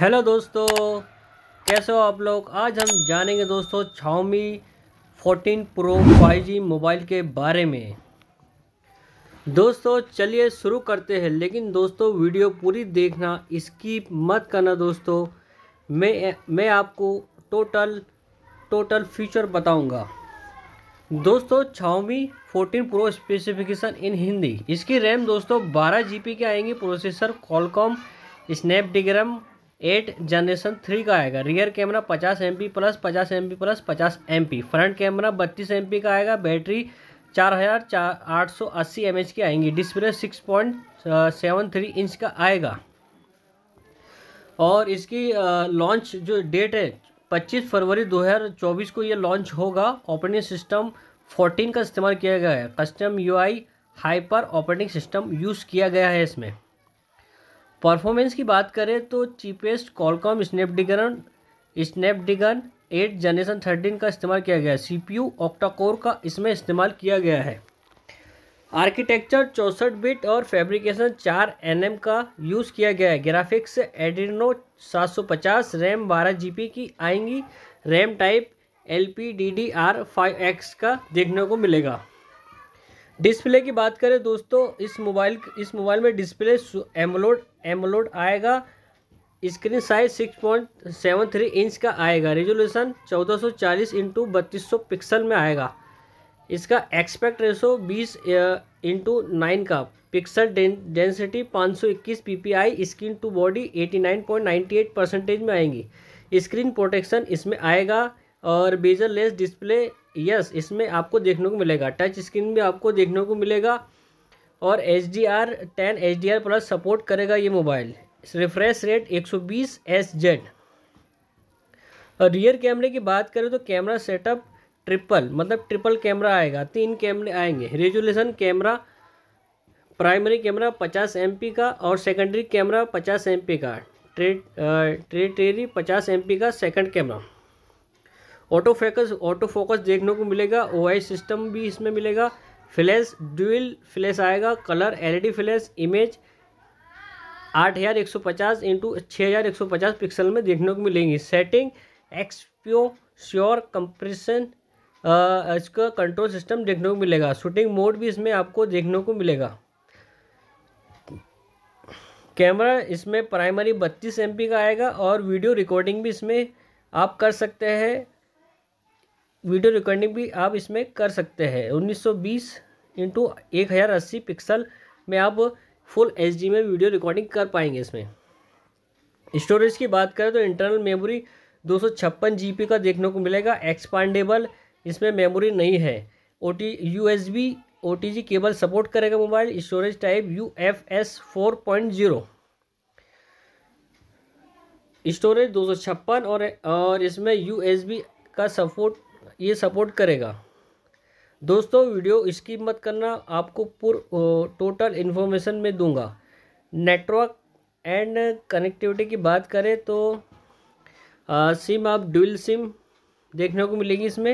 hello दोस्तों कैसे हो आप लोग आज हम जानेंगे दोस्तों छाउमी 14 प्रो 5G मोबाइल के बारे में दोस्तों चलिए शुरू करते हैं लेकिन दोस्तों वीडियो पूरी देखना इसकी मत करना दोस्तों मैं मैं आपको टोटल टोटल फीचर बताऊंगा दोस्तों Xiaomi 14 pro specification in Hindi इसकी रैम दोस्तों बारह जी की आएंगी processor Qualcomm Snapdragon eight generation three का आएगा रियर कैमरा पचास एम प्लस पचास एम प्लस पचास एम फ्रंट कैमरा बत्तीस एम का आएगा बैटरी चार हज़ार चार आठ सौ अस्सी एम एच की आएंगी display six point seven three inch का आएगा और इसकी लॉन्च जो डेट है पच्चीस फरवरी दो हज़ार चौबीस को ये लॉन्च होगा ऑपरेटिंग सिस्टम फोर्टीन का इस्तेमाल किया गया है custom UI hyper operating system use किया गया है इसमें परफॉर्मेंस की बात करें तो cheapest Qualcomm Snapdragon Snapdragon eight generation thirteen का इस्तेमाल किया गया है सी पी यू ऑक्टाकोर का इसमें इस्तेमाल किया गया है आर्किटेक्चर चौंसठ बिट और फैब्रिकेशन चार एन एम का यूज़ किया गया है ग्राफिक्स एडिनो सात सौ पचास रैम बारह जी पी की आएंगी RAM type L P D D R five X का देखने को मिलेगा डिस्प्ले की बात करें दोस्तों इस मोबाइल इस मोबाइल में डिस्प्ले एमोलोड एमोलोड आएगा screen size six point seven three inch का आएगा रेजोल्यूशन चौदह सौ चालीस इंटू बत्तीस सौ पिक्सल में आएगा इसका एक्सपेक्ट रेशो बीस इंटू नाइन का पिक्सल डेंसिटी पाँच सौ इक्कीस P P I screen to body eighty nine point ninety eight percentage में आएंगी स्क्रीन प्रोटेक्शन इसमें आएगा और बेजर लेस डिस्प्ले यस इसमें आपको देखने को मिलेगा टच स्क्रीन भी आपको देखने को मिलेगा और H D R ten H D R plus support करेगा ये मोबाइल रिफ्रेश रेट एक सौ बीस एस जेड और रियर कैमरे की बात करें तो कैमरा सेटअप ट्रिपल मतलब ट्रिपल कैमरा आएगा तीन कैमरे आएंगे रेजोल्यूशन कैमरा प्राइमरी कैमरा पचास एम का और सेकेंडरी कैमरा पचास एम का ट्रेटेरी पचास एम का second camera auto focus auto focus देखने को मिलेगा ओ सिस्टम भी इसमें मिलेगा फ्लैश ड्यूल फ्लैश आएगा कलर एलईडी फ्लैश इमेज आठ हज़ार एक सौ पचास इंटू छः हज़ार एक सौ पचास पिक्सल में देखने को मिलेंगी सेटिंग एक्सप्यो श्योर कंप्रेशन इसका कंट्रोल सिस्टम देखने को मिलेगा शूटिंग मोड भी इसमें आपको देखने को मिलेगा कैमरा इसमें प्राइमरी बत्तीस एम का आएगा और वीडियो रिकॉर्डिंग भी इसमें आप कर सकते हैं वीडियो रिकॉर्डिंग भी आप इसमें कर सकते हैं 1920 इंटू एक हज़ार अस्सी पिक्सल में आप फुल एच में वीडियो रिकॉर्डिंग कर पाएंगे इसमें स्टोरेज की बात करें तो इंटरनल मेमोरी दो सौ का देखने को मिलेगा एक्सपांडेबल इसमें मेमोरी नहीं है O T U S B O T G cable support करेगा mobile storage type U F S four point zero storage दो सौ छप्पन और और इसमें यू एस बी का सपोर्ट ये सपोर्ट करेगा दोस्तों वीडियो स्किप मत करना आपको पूर टोटल इन्फॉर्मेशन में दूंगा नेटवर्क एंड कनेक्टिविटी की बात करें तो आ, सिम आप ड्यूल सिम देखने को मिलेगी इसमें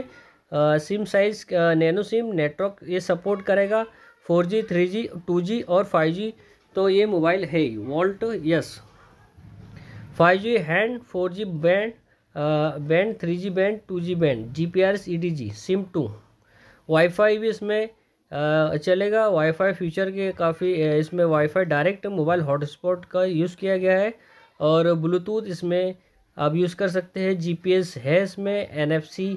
आ, sim size nano sim network ये सपोर्ट करेगा four G three G two G और फाइव जी तो ये मोबाइल है VoLTE yes five G band four G band band three G band two G band G P R S E D G sim two wifi भी इसमें चलेगा wifi future के काफ़ी इसमें वाईफाई डायरेक्ट मोबाइल हॉटस्पॉट का use किया गया है और ब्लूटूथ इसमें आप यूज़ कर सकते हैं जीपीएस है इसमें एनएफसी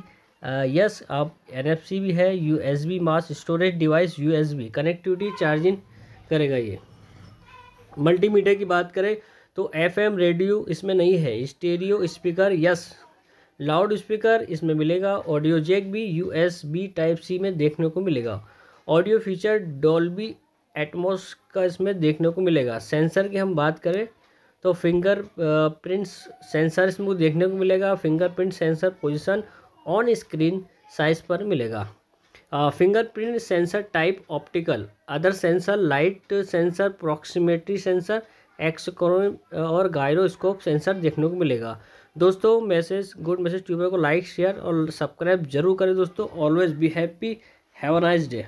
यस आप एनएफसी भी है USB mass storage device USB connectivity charging करेगा ये मल्टीमीडिया की बात करें तो एफएम रेडियो इसमें नहीं है stereo speaker yes loud speaker इसमें मिलेगा ऑडियो जैक भी यूएसबी टाइप सी में देखने को मिलेगा ऑडियो फीचर डॉल्बी एटमोस का इसमें देखने को मिलेगा सेंसर की हम बात करें तो फिंगर प्रिंट सेंसर इसमें देखने को मिलेगा finger print sensor position on screen size पर मिलेगा finger print sensor type optical other sensor light sensor proximity sensor एक्सकोर और गायरोस्कोप सेंसर देखने को मिलेगा दोस्तों मैसेज गुड मैसेज ट्यूबर को लाइक शेयर और सब्सक्राइब जरूर करें दोस्तों always be happy have a nice day